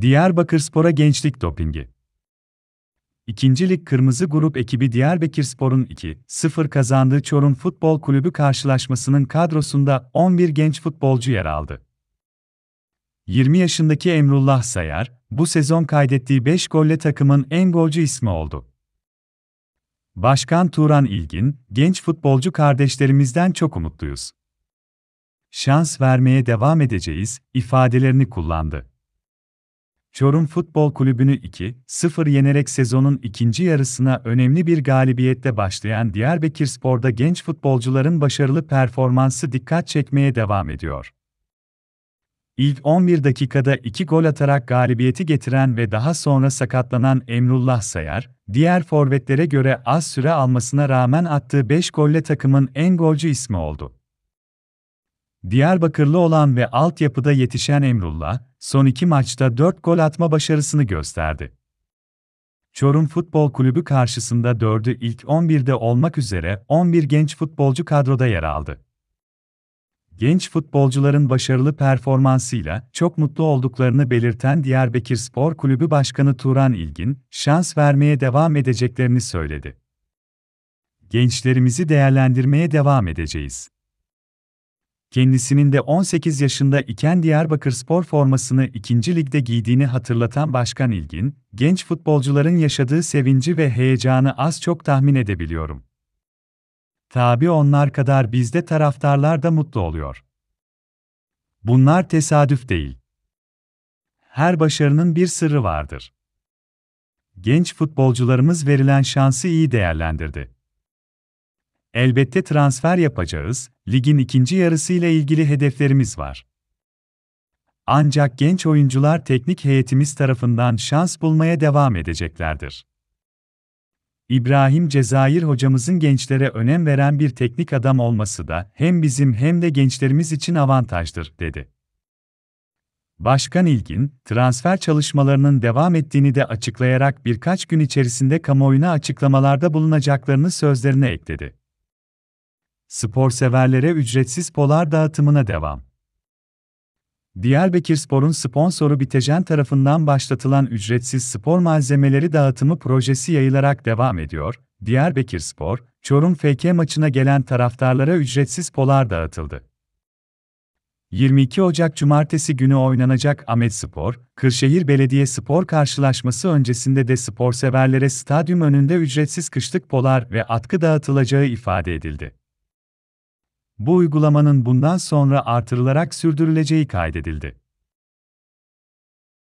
Diyarbakırspor'a gençlik dopingi. İkincilik Kırmızı Grup ekibi Diyarbakırspor'un 2-0 kazandığı Çorum Futbol Kulübü karşılaşmasının kadrosunda 11 genç futbolcu yer aldı. 20 yaşındaki Emrullah Sayar, bu sezon kaydettiği 5 golle takımın en golcü ismi oldu. Başkan Turan İlgin, genç futbolcu kardeşlerimizden çok umutluyuz. Şans vermeye devam edeceğiz ifadelerini kullandı. Çorum Futbol Kulübü'nü 2-0 yenerek sezonun ikinci yarısına önemli bir galibiyette başlayan Diyarbakır Spor'da genç futbolcuların başarılı performansı dikkat çekmeye devam ediyor. İlk 11 dakikada 2 gol atarak galibiyeti getiren ve daha sonra sakatlanan Emrullah Sayar, diğer forvetlere göre az süre almasına rağmen attığı 5 golle takımın en golcü ismi oldu. Diyarbakırlı olan ve altyapıda yetişen Emrullah, son iki maçta 4 gol atma başarısını gösterdi. Çorum Futbol Kulübü karşısında 4'ü ilk 11'de olmak üzere 11 genç futbolcu kadroda yer aldı. Genç futbolcuların başarılı performansıyla çok mutlu olduklarını belirten Diyarbakır Spor Kulübü Başkanı Turan İlgin, şans vermeye devam edeceklerini söyledi. Gençlerimizi değerlendirmeye devam edeceğiz kendisinin de 18 yaşında iken Diyarbakır spor formasını 2. ligde giydiğini hatırlatan Başkan İlgin, genç futbolcuların yaşadığı sevinci ve heyecanı az çok tahmin edebiliyorum. Tabi onlar kadar bizde taraftarlar da mutlu oluyor. Bunlar tesadüf değil. Her başarının bir sırrı vardır. Genç futbolcularımız verilen şansı iyi değerlendirdi. Elbette transfer yapacağız, ligin ikinci yarısıyla ilgili hedeflerimiz var. Ancak genç oyuncular teknik heyetimiz tarafından şans bulmaya devam edeceklerdir. İbrahim Cezayir hocamızın gençlere önem veren bir teknik adam olması da hem bizim hem de gençlerimiz için avantajdır, dedi. Başkan İlgin, transfer çalışmalarının devam ettiğini de açıklayarak birkaç gün içerisinde kamuoyuna açıklamalarda bulunacaklarını sözlerine ekledi. Spor severlere ücretsiz polar dağıtımına devam. Spor'un sponsoru Bitejen tarafından başlatılan ücretsiz spor malzemeleri dağıtımı projesi yayılarak devam ediyor. Spor, Çorum FK maçına gelen taraftarlara ücretsiz polar dağıtıldı. 22 Ocak Cumartesi günü oynanacak Ahmet Spor, Kırşehir Belediye Spor karşılaşması öncesinde de sporseverlere stadyum önünde ücretsiz kışlık polar ve atkı dağıtılacağı ifade edildi bu uygulamanın bundan sonra artırılarak sürdürüleceği kaydedildi.